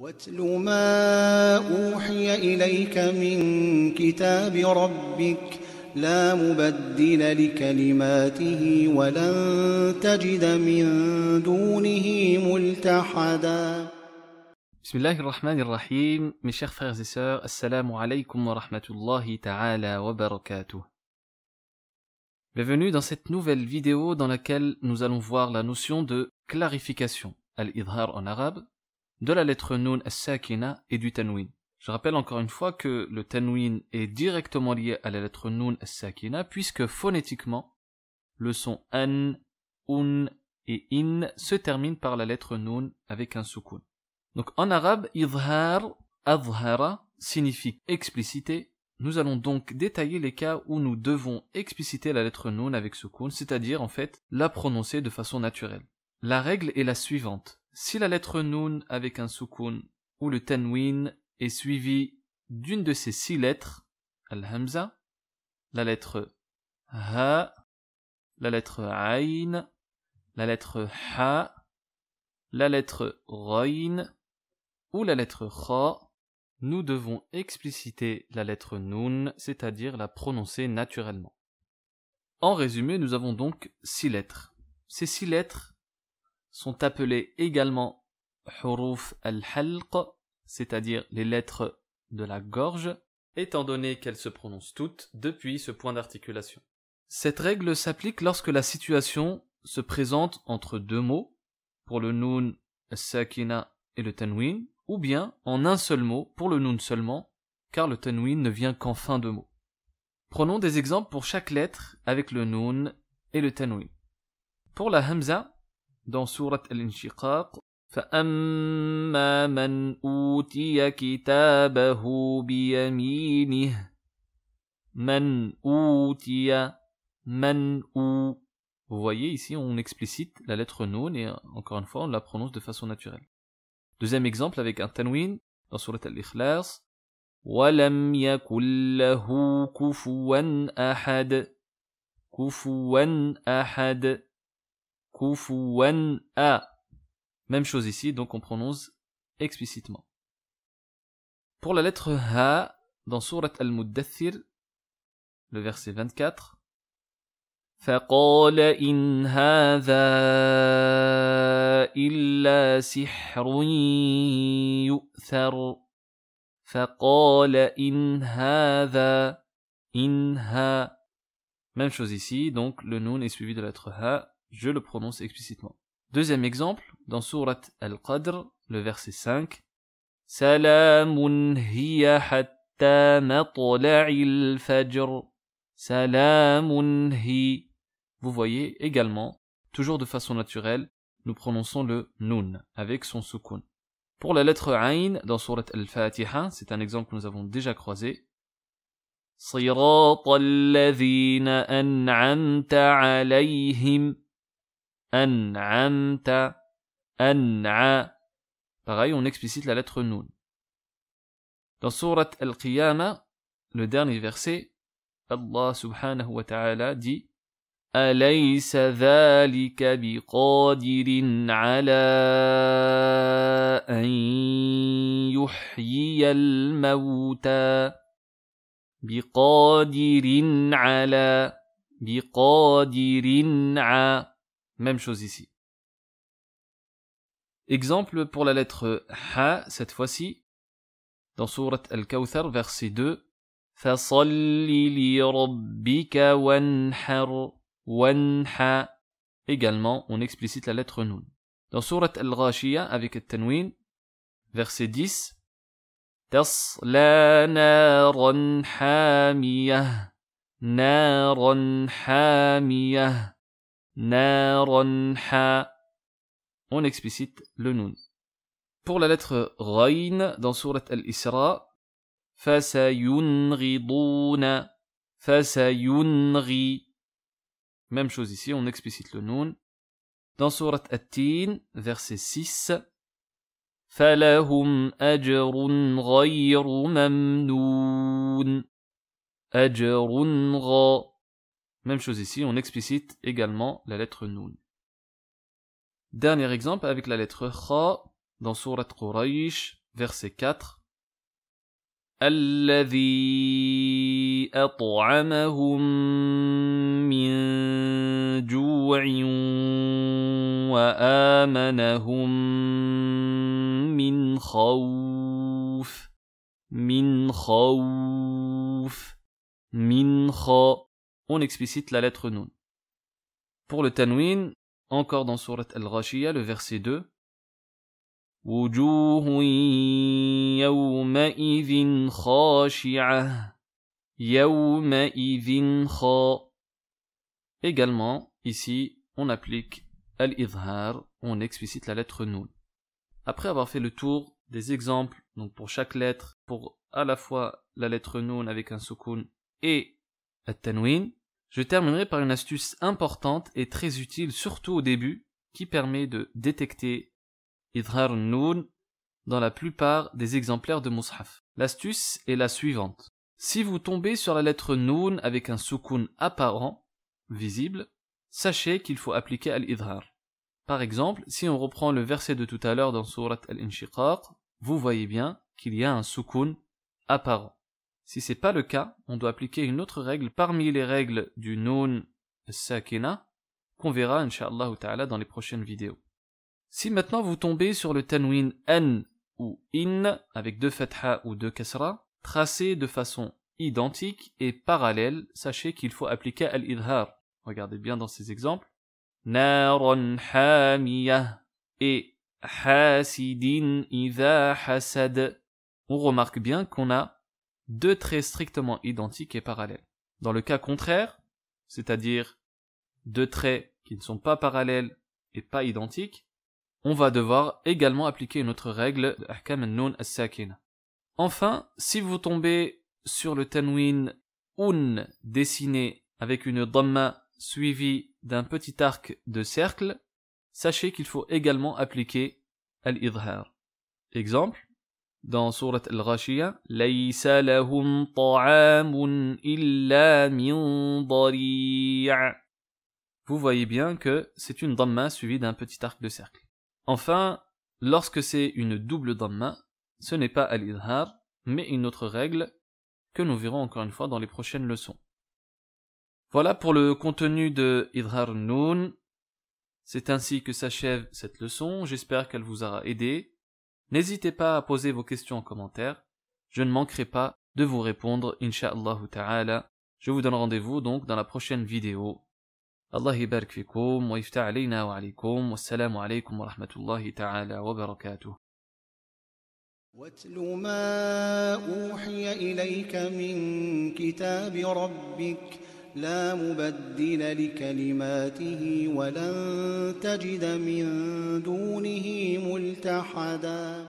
واتل ما أوحي إليك من كتاب ربك لا مبدل لكلماته ولن تجد من دونه ملتحدا بسم الله الرحمن الرحيم من شيخ السلام عليكم ورحمة الله تعالى وبركاته Bienvenue dans cette nouvelle vidéo dans laquelle nous allons voir la notion de clarification, al-idhar en arabe, de la lettre Noun Sakina et du Tanwin. Je rappelle encore une fois que le Tanwin est directement lié à la lettre Noun Sakina puisque phonétiquement, le son An, Un et In se termine par la lettre nun » avec un soukoun. Donc en arabe, Idhar, Adhara signifie expliciter. Nous allons donc détailler les cas où nous devons expliciter la lettre nun » avec soukoun, c'est-à-dire en fait la prononcer de façon naturelle. La règle est la suivante. Si la lettre NUN avec un soukoun ou le tenwin est suivie d'une de ces six lettres, al-hamza, la lettre ha, la lettre aïn, la lettre ha, la lettre roin ou la lettre kha, nous devons expliciter la lettre NUN, c'est-à-dire la prononcer naturellement. En résumé, nous avons donc six lettres. Ces six lettres sont appelées également huruf al-halq, c'est-à-dire les lettres de la gorge, étant donné qu'elles se prononcent toutes depuis ce point d'articulation. Cette règle s'applique lorsque la situation se présente entre deux mots, pour le noun sakina et le tanwin, ou bien en un seul mot pour le noun seulement, car le tanwin ne vient qu'en fin de mot. Prenons des exemples pour chaque lettre avec le noun et le tanwin. Pour la hamza, dans Surat Al-Inshiqaq. فأما man أوتي kitabahu بيمينه Man أوتي man ou Vous voyez ici, on explicite la lettre non et encore une fois, on la prononce de façon naturelle. Deuxième exemple avec un tanwin dans Surat al-Ikhlas. Wa lam ahad, ahad a. Même chose ici, donc on prononce explicitement. Pour la lettre ha, dans Surat al-Muddathir, le verset 24, فقال إن هذا إلا سحر يؤثر فقال إن هذا Même chose ici, donc le nun est suivi de la lettre ha je le prononce explicitement. Deuxième exemple, dans Surat Al-Qadr, le verset 5. Salamun hiya hatta il fajr. Salamun hi. Vous voyez également, toujours de façon naturelle, nous prononçons le nun avec son sukun. Pour la lettre Ain, dans Surat Al-Fatiha, c'est un exemple que nous avons déjà croisé. أنعمت أنع Pareil, on explicite la lettre Noun. Dans Surat al qiyama le dernier verset, Allah subhanahu wa ta'ala dit أليس ذلك بقادر على أن يحيي الموتى بقادر على بقادر على Même chose ici. Exemple pour la lettre Ha, cette fois-ci, dans Surat Al-Kawthar, verset 2. Également, on explicite la lettre Nun. Dans Surat Al-Ghashiyah, avec le tanwin verset 10. Naronha. On explicite le nun. Pour la lettre Rain dans Surat al-Isra, Fasayunriduna. Fasayunri. Même chose ici, on explicite le nun. Dans Surat At-Tin, verset 6, فلهم أجر غير ممنون أجر même chose ici, on explicite également la lettre Nun. Dernier exemple avec la lettre Kha dans Surat Quraysh, verset 4. الذي أطعمهم من جوع وآمنهم من خوف من خوف من kha on explicite la lettre Nun. Pour le Tanwin, encore dans Surat Al-Rashiya, le verset 2, Également, ici, on applique al-idhar, on explicite la lettre nun. Après avoir fait le tour des exemples, donc pour chaque lettre, pour à la fois la lettre nun avec un sukun et at-tanwin, je terminerai par une astuce importante et très utile, surtout au début, qui permet de détecter Idhar Noun dans la plupart des exemplaires de Mus'haf. L'astuce est la suivante. Si vous tombez sur la lettre Noun avec un soukoun apparent, visible, sachez qu'il faut appliquer al idhar Par exemple, si on reprend le verset de tout à l'heure dans Surat Al-Inshiqaq, vous voyez bien qu'il y a un soukoun apparent. Si n'est pas le cas, on doit appliquer une autre règle parmi les règles du non Sakina, qu'on verra inshallah ta'ala dans les prochaines vidéos. Si maintenant vous tombez sur le tanwin n ou in avec deux fatha ou deux kasra, tracés de façon identique et parallèle, sachez qu'il faut appliquer al-idhar. Regardez bien dans ces exemples. et On remarque bien qu'on a deux traits strictement identiques et parallèles. Dans le cas contraire, c'est-à-dire deux traits qui ne sont pas parallèles et pas identiques, on va devoir également appliquer une autre règle, nun as Enfin, si vous tombez sur le tanwin un dessiné avec une dhamma suivie d'un petit arc de cercle, sachez qu'il faut également appliquer al-idhar. Exemple dans Surat Al-Ghashiyah, Vous voyez bien que c'est une dhamma suivie d'un petit arc de cercle. Enfin, lorsque c'est une double dhamma, ce n'est pas al-idhar, mais une autre règle que nous verrons encore une fois dans les prochaines leçons. Voilà pour le contenu de Idhar Nun. C'est ainsi que s'achève cette leçon. J'espère qu'elle vous aura aidé. N'hésitez pas à poser vos questions en commentaire. Je ne manquerai pas de vous répondre, Inch'Allah ta'ala. Je vous donne rendez-vous donc dans la prochaine vidéo. Allah يبارك فيكم ويفتح wa وعليكم والسلام عليكم ورحمة الله تعالى وبركاته واتل ما أوحي إليك من كتاب ربك لا مبدل لكلماته ولن تجد من دونه ملتحدا